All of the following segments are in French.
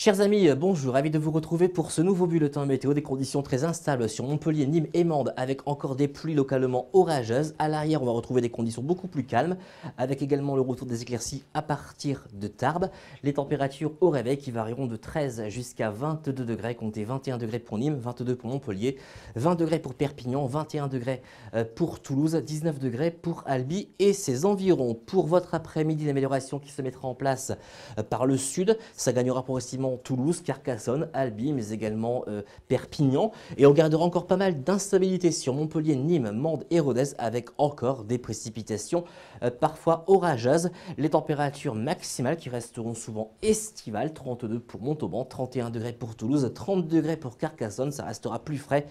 Chers amis, euh, bonjour, ravi de vous retrouver pour ce nouveau bulletin météo des conditions très instables sur Montpellier, Nîmes et Mende avec encore des pluies localement orageuses. À l'arrière, on va retrouver des conditions beaucoup plus calmes avec également le retour des éclaircies à partir de Tarbes. Les températures au réveil qui varieront de 13 jusqu'à 22 degrés, comptez 21 degrés pour Nîmes, 22 pour Montpellier, 20 degrés pour Perpignan, 21 degrés euh, pour Toulouse, 19 degrés pour Albi et ses environs. Pour votre après-midi, l'amélioration qui se mettra en place euh, par le sud, ça gagnera progressivement Toulouse, Carcassonne, Albi, mais également euh, Perpignan. Et on gardera encore pas mal d'instabilité sur Montpellier, Nîmes, Mende et Rodez, avec encore des précipitations euh, parfois orageuses. Les températures maximales qui resteront souvent estivales, 32 pour Montauban, 31 degrés pour Toulouse, 30 degrés pour Carcassonne, ça restera plus frais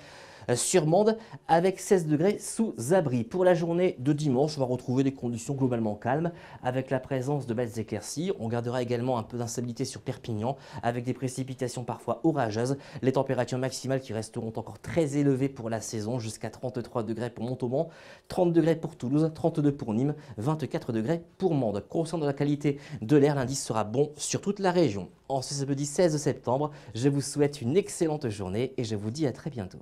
sur Mende avec 16 degrés sous abri. Pour la journée de dimanche, on va retrouver des conditions globalement calmes avec la présence de belles éclaircies. On gardera également un peu d'instabilité sur Perpignan avec des précipitations parfois orageuses. Les températures maximales qui resteront encore très élevées pour la saison, jusqu'à 33 degrés pour Montauban, 30 degrés pour Toulouse, 32 pour Nîmes, 24 degrés pour Mende. Concernant la qualité de l'air, l'indice sera bon sur toute la région. En ce samedi 16 septembre, je vous souhaite une excellente journée et je vous dis à très bientôt.